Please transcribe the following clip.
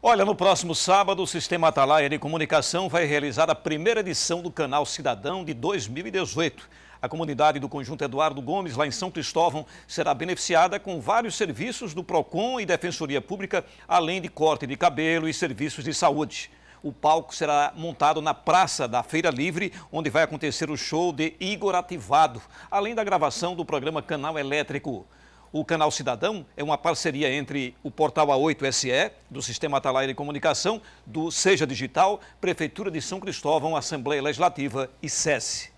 Olha, no próximo sábado, o Sistema Atalaia de Comunicação vai realizar a primeira edição do Canal Cidadão de 2018. A comunidade do Conjunto Eduardo Gomes, lá em São Cristóvão, será beneficiada com vários serviços do PROCON e Defensoria Pública, além de corte de cabelo e serviços de saúde. O palco será montado na Praça da Feira Livre, onde vai acontecer o show de Igor Ativado, além da gravação do programa Canal Elétrico. O Canal Cidadão é uma parceria entre o portal A8SE, do Sistema Atalaia de Comunicação, do Seja Digital, Prefeitura de São Cristóvão, Assembleia Legislativa e SESI.